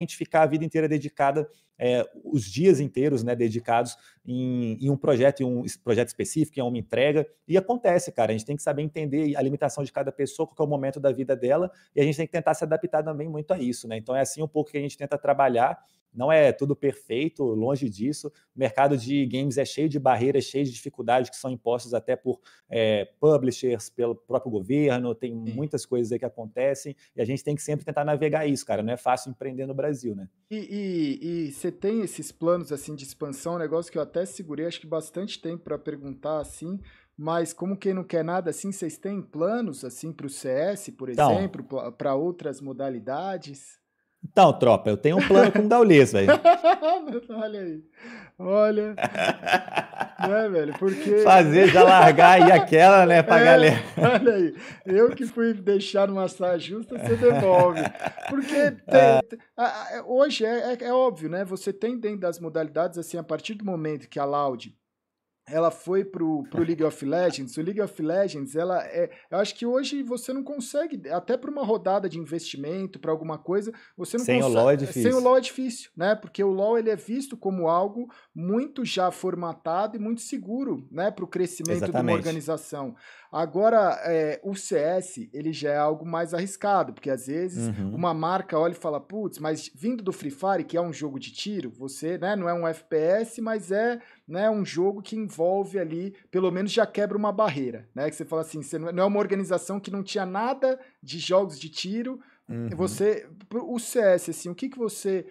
gente ficar a vida inteira dedicada, é, os dias inteiros, né, dedicados em, em, um projeto, em um projeto específico, em uma entrega. E acontece, cara. A gente tem que saber entender a limitação de cada pessoa, qual é o momento da vida dela, e a gente tem que tentar se adaptar também muito a isso, né? Então é assim um pouco que a gente tenta trabalhar não é tudo perfeito, longe disso. O mercado de games é cheio de barreiras, cheio de dificuldades que são impostas até por é, publishers, pelo próprio governo. Tem Sim. muitas coisas aí que acontecem e a gente tem que sempre tentar navegar isso, cara. Não é fácil empreender no Brasil, né? E você tem esses planos assim de expansão, é um negócio que eu até segurei, acho que bastante tempo para perguntar assim. Mas como quem não quer nada assim, vocês têm planos assim para o CS, por então exemplo, para outras modalidades? Então, tropa, eu tenho um plano com o Gaules, velho. Olha aí. Olha. né, velho? Porque. Fazer já largar aí aquela, né, pra é, galera. Olha aí. Eu que fui deixar numa saia justa, você devolve. Porque é. tem, hoje é, é, é, óbvio, né? Você tem dentro das modalidades, assim, a partir do momento que a Laude ela foi pro, pro League of Legends. O League of Legends, ela é. Eu acho que hoje você não consegue, até para uma rodada de investimento, para alguma coisa, você não sem consegue. o LoL é difícil. Sem o LoL é difícil, né? Porque o LoL ele é visto como algo muito já formatado e muito seguro, né? Para o crescimento Exatamente. de uma organização. Agora, é, o CS, ele já é algo mais arriscado, porque às vezes uhum. uma marca olha e fala, putz, mas vindo do Free Fire, que é um jogo de tiro, você, né, não é um FPS, mas é né, um jogo que envolve ali, pelo menos já quebra uma barreira, né? Que você fala assim, você não é, é uma organização que não tinha nada de jogos de tiro. Uhum. Você, o CS, assim, o que, que você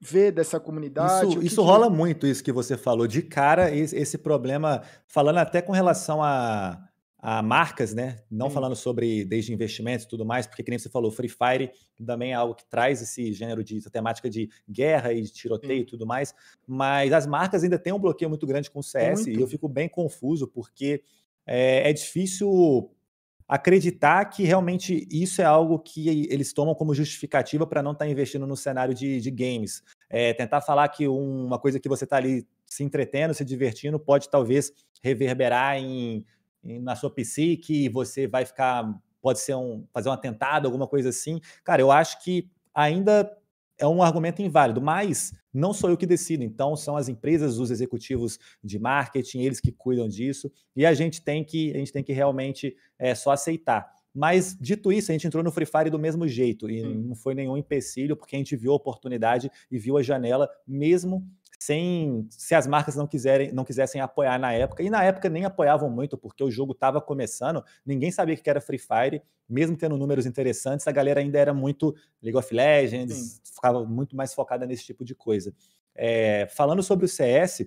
vê dessa comunidade. Isso, que isso que... rola muito, isso que você falou. De cara, esse, esse problema, falando até com relação a a marcas, né? Não hum. falando sobre desde investimentos e tudo mais, porque que nem você falou, Free Fire também é algo que traz esse gênero de essa temática de guerra e de tiroteio hum. e tudo mais, mas as marcas ainda têm um bloqueio muito grande com o CS muito. e eu fico bem confuso porque é, é difícil acreditar que realmente isso é algo que eles tomam como justificativa para não estar tá investindo no cenário de, de games. É, tentar falar que um, uma coisa que você está ali se entretendo, se divertindo, pode talvez reverberar em na sua psique, você vai ficar, pode ser um, fazer um atentado, alguma coisa assim. Cara, eu acho que ainda é um argumento inválido, mas não sou eu que decido. Então, são as empresas, os executivos de marketing, eles que cuidam disso, e a gente tem que, a gente tem que realmente é, só aceitar. Mas, dito isso, a gente entrou no Free Fire do mesmo jeito, e hum. não foi nenhum empecilho, porque a gente viu a oportunidade e viu a janela, mesmo sem se as marcas não quiserem não quisessem apoiar na época e na época nem apoiavam muito porque o jogo estava começando ninguém sabia que era Free Fire mesmo tendo números interessantes a galera ainda era muito League of Legends Sim. ficava muito mais focada nesse tipo de coisa é, falando sobre o CS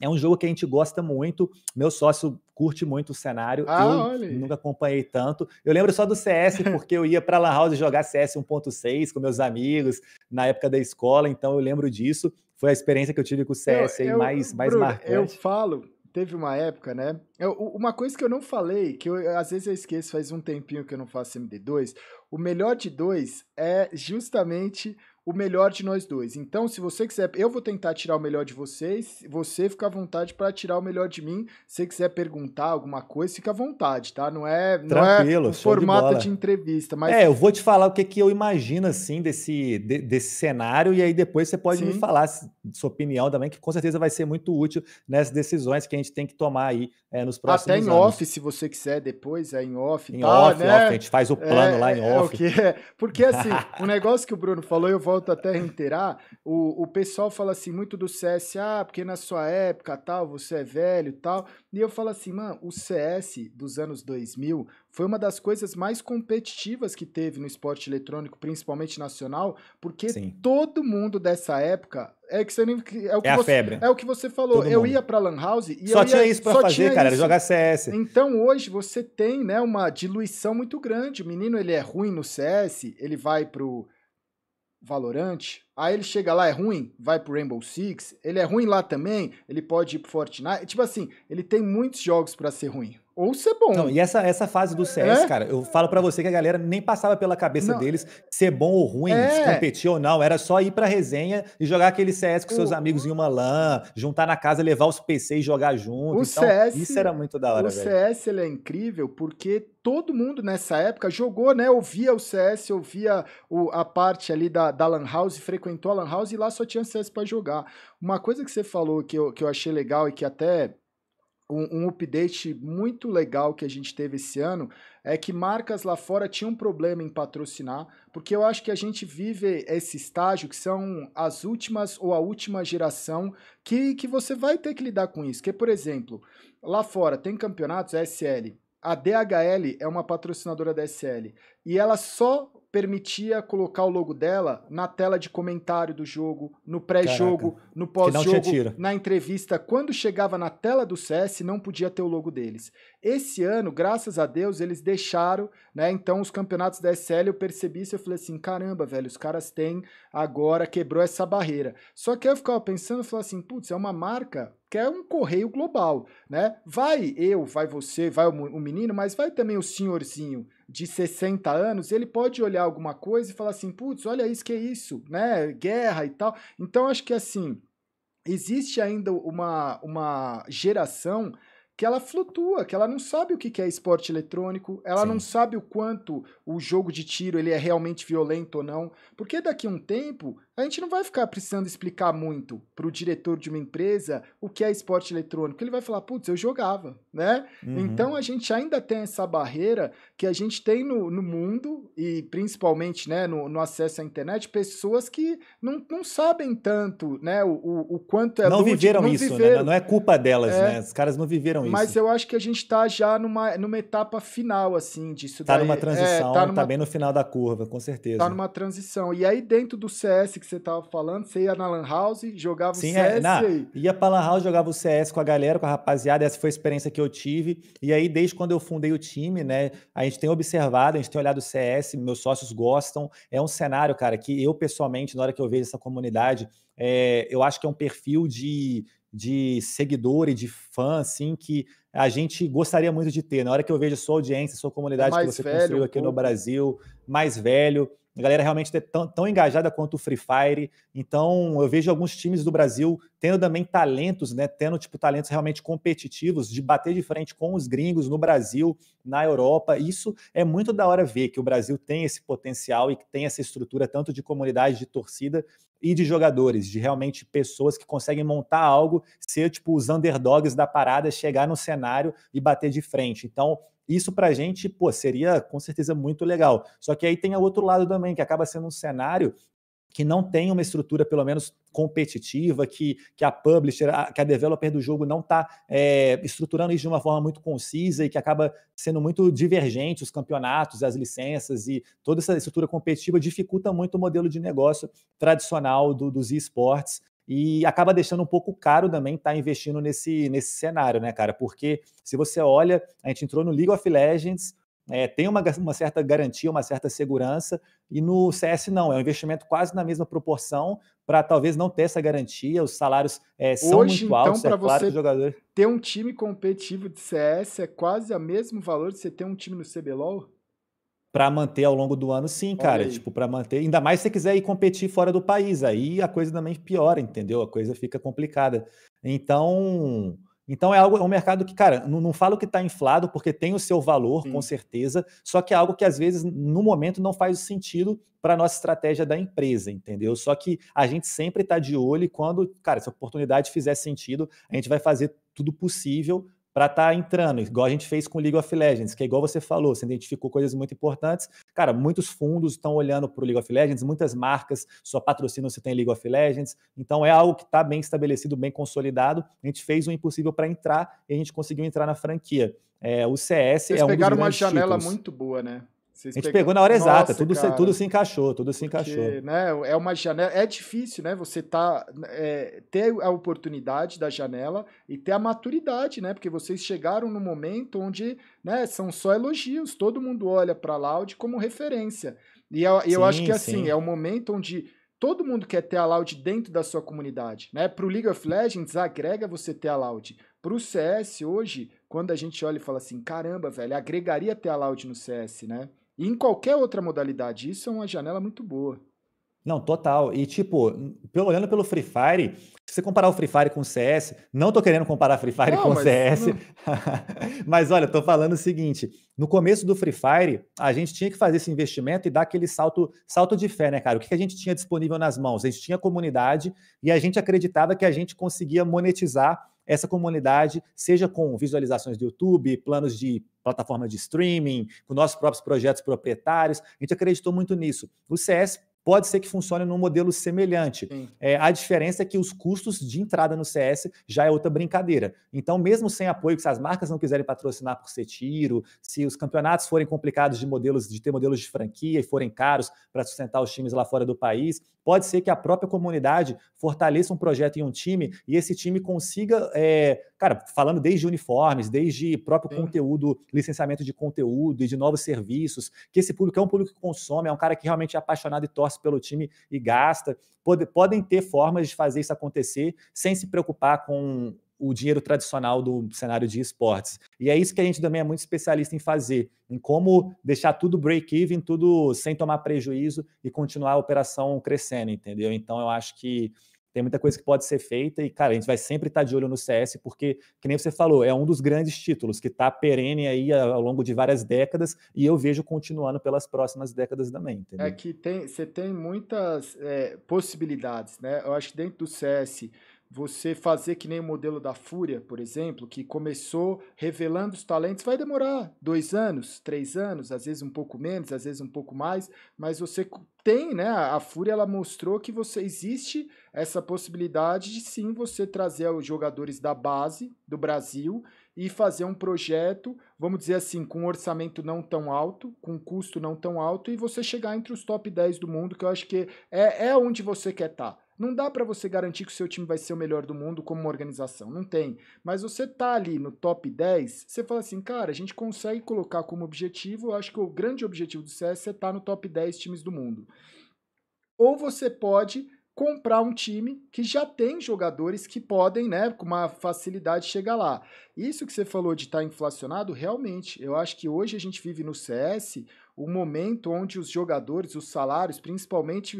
é um jogo que a gente gosta muito. Meu sócio curte muito o cenário. Ah, eu olha. nunca acompanhei tanto. Eu lembro só do CS, porque eu ia para Lan House jogar CS 1.6 com meus amigos na época da escola, então eu lembro disso foi a experiência que eu tive com o CS eu, aí eu, mais, mais Bruno, marcante. Eu falo, teve uma época, né? Eu, uma coisa que eu não falei, que eu, às vezes eu esqueço, faz um tempinho que eu não faço MD2, o melhor de dois é justamente o melhor de nós dois. Então, se você quiser, eu vou tentar tirar o melhor de vocês, você fica à vontade para tirar o melhor de mim. Se quiser perguntar alguma coisa, fica à vontade, tá? Não é, não é Tranquilo, é um formato de, de, entrevista, mas É, eu vou te falar o que que eu imagino assim desse de, desse cenário e aí depois você pode Sim. me falar sua opinião também, que com certeza vai ser muito útil nessas decisões que a gente tem que tomar aí é, nos próximos Até em anos. off, se você quiser depois, é em off, Em tá, off, né? off, a gente faz o plano é, lá em é, é off. É, porque, porque assim, o negócio que o Bruno falou, eu vou volta até reiterar, o, o pessoal fala assim muito do CS, ah, porque na sua época, tal, você é velho, tal. E eu falo assim, mano, o CS dos anos 2000 foi uma das coisas mais competitivas que teve no esporte eletrônico, principalmente nacional, porque Sim. todo mundo dessa época é que você nem é o que é você, febre. É o que você falou. Todo eu mundo. ia para LAN house e só eu tinha isso para fazer, cara, Era jogar CS. Então hoje você tem, né, uma diluição muito grande. O menino ele é ruim no CS, ele vai pro Valorant, aí ele chega lá, é ruim, vai pro Rainbow Six, ele é ruim lá também, ele pode ir pro Fortnite. Tipo assim, ele tem muitos jogos para ser ruim ou ser é bom. Não, e essa, essa fase do CS, é? cara, eu falo para você que a galera nem passava pela cabeça não. deles ser bom ou ruim, é. se competir ou não. Era só ir pra resenha e jogar aquele CS com o... seus amigos em uma LAN, juntar na casa, levar os PC e jogar junto. O então, CS, isso era muito da hora, O velho. CS ele é incrível porque todo mundo nessa época jogou, né? Ouvia o CS, ouvia o, a parte ali da, da Lan House, frequentou a Lan House e lá só tinha CS para jogar. Uma coisa que você falou que eu, que eu achei legal e que até um, um, update muito legal que a gente teve esse ano é que marcas lá fora tinham um problema em patrocinar, porque eu acho que a gente vive esse estágio que são as últimas ou a última geração que, que você vai ter que lidar com isso. Que, por exemplo, lá fora tem campeonatos, a SL. A DHL é uma patrocinadora da SL e ela só permitia colocar o logo dela na tela de comentário do jogo, no pré-jogo, no pós-jogo, na entrevista. Quando chegava na tela do CS, não podia ter o logo deles. Esse ano, graças a Deus, eles deixaram, né? Então, os campeonatos da SL, eu percebi isso, eu falei assim, caramba, velho, os caras têm agora, quebrou essa barreira. Só que aí eu ficava pensando, eu falava assim, putz, é uma marca que é um correio global, né? Vai eu, vai você, vai o menino, mas vai também o senhorzinho de 60 anos, ele pode olhar alguma coisa e falar assim, putz, olha isso que é isso, né? Guerra e tal. Então acho que assim, existe ainda uma, uma geração que ela flutua, que ela não sabe o que é esporte eletrônico, ela Sim. não sabe o quanto o jogo de tiro ele é realmente violento ou não, porque daqui a um tempo a gente não vai ficar precisando explicar muito para o diretor de uma empresa o que é esporte eletrônico. Ele vai falar, putz, eu jogava, né? Uhum. Então a gente ainda tem essa barreira que a gente tem no, no mundo e principalmente né, no, no, acesso à internet, pessoas que não, não sabem tanto né, o, o, o quanto é Não lúdico, viveram não isso, né? viveram. Né? Não é culpa delas, é, né? Os caras não viveram Mas isso. Mas eu acho que a gente está já numa, numa etapa final, assim, disso. Está numa é, transição, está é, tá bem no final da curva, com certeza. Está numa transição. E aí dentro do CS que você tava falando, você ia na Lan House, jogava Sim, o CS. É, na, ia pra Lan House, jogava o CS com a galera, com a rapaziada, essa foi a experiência que eu tive. E aí, desde quando eu fundei o time, né, a gente tem observado, a gente tem olhado o CS, meus sócios gostam. É um cenário, cara, que eu pessoalmente, na hora que eu vejo essa comunidade, é, eu acho que é um perfil de, de seguidor e de fã, assim, que a gente gostaria muito de ter. Na hora que eu vejo sua audiência, sua é comunidade é que você velho, construiu aqui no Brasil, mais velho, a galera é realmente é tão, tão engajada quanto o Free Fire. Então, eu vejo alguns times do Brasil tendo também talentos, né? Tendo, tipo, talentos realmente competitivos, de bater de frente com os gringos no Brasil, na Europa. Isso é muito da hora ver que o Brasil tem esse potencial e que tem essa estrutura tanto de comunidade, de torcida e de jogadores, de realmente pessoas que conseguem montar algo, ser, tipo, os underdogs da parada, chegar no cenário e bater de frente. Então, isso para a gente, pô, seria com certeza muito legal. Só que aí tem o outro lado também, que acaba sendo um cenário que não tem uma estrutura, pelo menos, competitiva, que, que a publisher, a, que a developer do jogo não está é, estruturando isso de uma forma muito concisa e que acaba sendo muito divergente os campeonatos, as licenças e toda essa estrutura competitiva dificulta muito o modelo de negócio tradicional do, dos esportes e acaba deixando um pouco caro também estar tá investindo nesse, nesse cenário, né, cara? Porque se você olha, a gente entrou no League of Legends, é, tem uma, uma, certa garantia, uma certa segurança, e no CS não, é um investimento quase na mesma proporção para talvez não ter essa garantia, os salários é, são Hoje, muito então, altos, é claro você jogador... ter um time competitivo de CS é quase o mesmo valor de você ter um time no CBLOL? para manter ao longo do ano, sim, cara. Tipo, para manter. Ainda mais se você quiser ir competir fora do país. Aí a coisa também piora, entendeu? A coisa fica complicada. Então. Então é algo, é um mercado que, cara, não, não falo que está inflado, porque tem o seu valor, Sim. com certeza, só que é algo que às vezes, no momento, não faz sentido para a nossa estratégia da empresa, entendeu? Só que a gente sempre está de olho e quando, cara, se a oportunidade fizer sentido, a gente vai fazer tudo possível para estar tá entrando, igual a gente fez com League of Legends, que é igual você falou, você identificou coisas muito importantes. Cara, muitos fundos estão olhando para o League of Legends, muitas marcas só patrocinam se tem League of Legends, então é algo que está bem estabelecido, bem consolidado. A gente fez o impossível para entrar e a gente conseguiu entrar na franquia. É, o CS Vocês é um pegaram uma janela títulos. muito boa, né? Vocês a gente pegou na hora Nossa, exata, tudo se, tudo se encaixou, tudo se porque, encaixou. Né, é uma janela, é difícil, né? Você tá é, ter a oportunidade da janela e ter a maturidade, né? Porque vocês chegaram no momento onde, né, são só elogios, todo mundo olha para Loud como referência. E eu, sim, eu acho que assim, sim. é o um momento onde todo mundo quer ter a Loud dentro da sua comunidade, né? o League of Legends agrega você ter a Loud. para o CS hoje, quando a gente olha e fala assim, caramba, velho, agregaria ter a Loud no CS, né? E em qualquer outra modalidade, isso é uma janela muito boa. Não, total. E, tipo, pelo, olhando pelo Free Fire, se você comparar o Free Fire com o CS, não tô querendo comparar Free Fire não, com o CS, não... mas olha, tô falando o seguinte, no começo do Free Fire, a gente tinha que fazer esse investimento e dar aquele salto, salto de fé, né, cara? O que a gente tinha disponível nas mãos? A gente tinha comunidade e a gente acreditava que a gente conseguia monetizar essa comunidade, seja com visualizações do YouTube, planos de plataforma de streaming, com nossos próprios projetos proprietários. A gente acreditou muito nisso. O CS pode ser que funcione num modelo semelhante. É, a diferença é que os custos de entrada no CS já é outra brincadeira. Então, mesmo sem apoio, se as marcas não quiserem patrocinar por ser tiro, se os campeonatos forem complicados de modelos de ter modelos de franquia e forem caros para sustentar os times lá fora do país, Pode ser que a própria comunidade fortaleça um projeto em um time e esse time consiga, é, cara, falando desde uniformes, desde próprio Sim. conteúdo, licenciamento de conteúdo e de novos serviços, que esse público é um público que consome, é um cara que realmente é apaixonado e torce pelo time e gasta. Pode, podem ter formas de fazer isso acontecer sem se preocupar com o dinheiro tradicional do cenário de esportes. E é isso que a gente também é muito especialista em fazer, em como deixar tudo break-even, tudo sem tomar prejuízo e continuar a operação crescendo, entendeu? Então eu acho que tem muita coisa que pode ser feita e, cara, a gente vai sempre estar de olho no CS, porque, que nem você falou, é um dos grandes títulos que está perene aí ao longo de várias décadas e eu vejo continuando pelas próximas décadas também, entendeu? É que tem, você tem muitas é, possibilidades, né? Eu acho que dentro do CS você fazer que nem o modelo da Fúria, por exemplo, que começou revelando os talentos, vai demorar dois anos, três anos, às vezes um pouco menos, às vezes um pouco mais, mas você tem, né? A Fúria ela mostrou que você existe essa possibilidade de sim você trazer os jogadores da base do Brasil e fazer um projeto, vamos dizer assim, com um orçamento não tão alto, com um custo não tão alto, e você chegar entre os top 10 do mundo, que eu acho que é, é onde você quer estar. Tá não dá para você garantir que o seu time vai ser o melhor do mundo como uma organização, não tem. Mas você tá ali no top 10, você fala assim, cara, a gente consegue colocar como objetivo, acho que o grande objetivo do CS é estar tá no top 10 times do mundo. Ou você pode comprar um time que já tem jogadores que podem, né, com uma facilidade chegar lá. Isso que você falou de estar tá inflacionado, realmente, eu acho que hoje a gente vive no CS o momento onde os jogadores, os salários, principalmente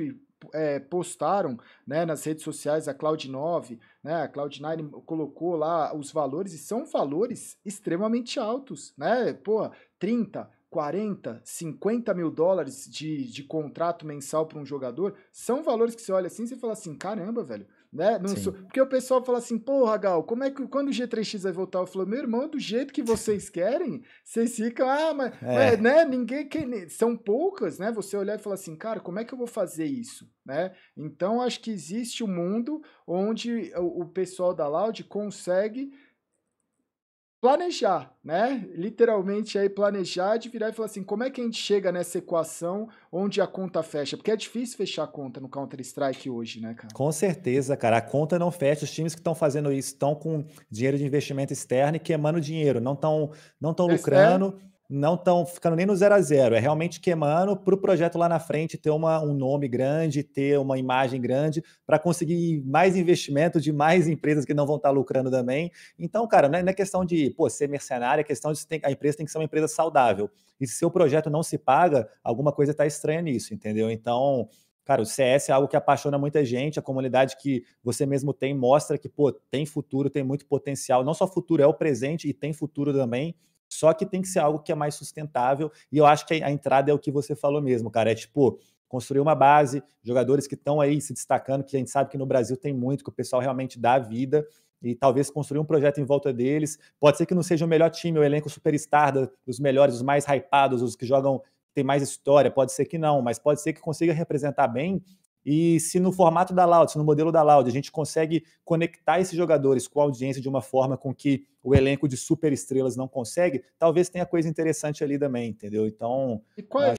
é, postaram né, nas redes sociais a Cloud9, né, a Cloud9 colocou lá os valores e são valores extremamente altos, né? Pô, 30, 40, 50 mil dólares de, de contrato mensal para um jogador, são valores que você olha assim e fala assim, caramba, velho, né? Sou... Porque o pessoal fala assim, porra, Gal, como é que quando o G3X vai voltar? Eu falo, meu irmão, do jeito que vocês querem, vocês ficam, ah, mas, é. né? Ninguém que... São poucas, né? Você olhar e falar assim, cara, como é que eu vou fazer isso? Né? Então, acho que existe um mundo onde o, o pessoal da Loud consegue planejar, né? Literalmente aí planejar de virar e falar assim, como é que a gente chega nessa equação onde a conta fecha? Porque é difícil fechar a conta no Counter Strike hoje, né, cara? Com certeza, cara. A conta não fecha. Os times que estão fazendo isso estão com dinheiro de investimento externo e queimando dinheiro, não estão não estão é lucrando não estão ficando nem no zero a zero, é realmente queimando para o projeto lá na frente ter uma, um nome grande, ter uma imagem grande, para conseguir mais investimento de mais empresas que não vão estar tá lucrando também. Então, cara, não é, não é questão de pô, ser mercenário, é questão de tem, a empresa tem que ser uma empresa saudável. E se o projeto não se paga, alguma coisa está estranha nisso, entendeu? Então, Cara, o CS é algo que apaixona muita gente, a comunidade que você mesmo tem mostra que, pô, tem futuro, tem muito potencial, não só futuro, é o presente e tem futuro também. Só que tem que ser algo que é mais sustentável. E eu acho que a entrada é o que você falou mesmo, cara. É tipo, construir uma base, jogadores que estão aí se destacando, que a gente sabe que no Brasil tem muito, que o pessoal realmente dá vida, e talvez construir um projeto em volta deles. Pode ser que não seja o melhor time, o elenco superstar dos melhores, os mais hypados, os que jogam, tem mais história, pode ser que não, mas pode ser que consiga representar bem e se no formato da Loud, se no modelo da Loud, a gente consegue conectar esses jogadores com a audiência de uma forma com que o elenco de superestrelas não consegue, talvez tenha coisa interessante ali também, entendeu? Então. E qual é